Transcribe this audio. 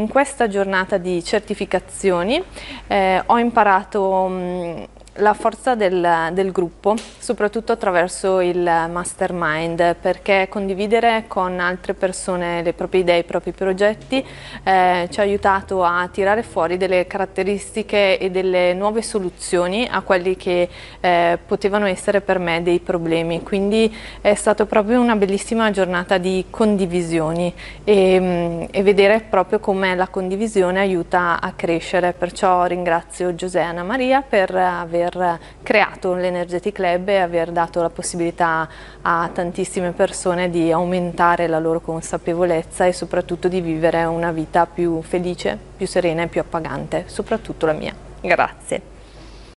In questa giornata di certificazioni eh, ho imparato mh, mm, la forza del, del, gruppo, soprattutto attraverso il mastermind, perché condividere con altre persone le proprie idee, i propri progetti eh, ci ha aiutato a tirare fuori delle caratteristiche e delle nuove soluzioni a quelli che eh, potevano essere per me dei problemi. Quindi è stata proprio una bellissima giornata di condivisioni e, mm, e vedere proprio come la condivisione aiuta a crescere. Perciò ringrazio Anna Maria per aver aver creato l'Energetic Lab e aver dato la possibilità a tantissime persone di aumentare la loro consapevolezza e soprattutto di vivere una vita più felice, più serena e più appagante, soprattutto la mia. Grazie.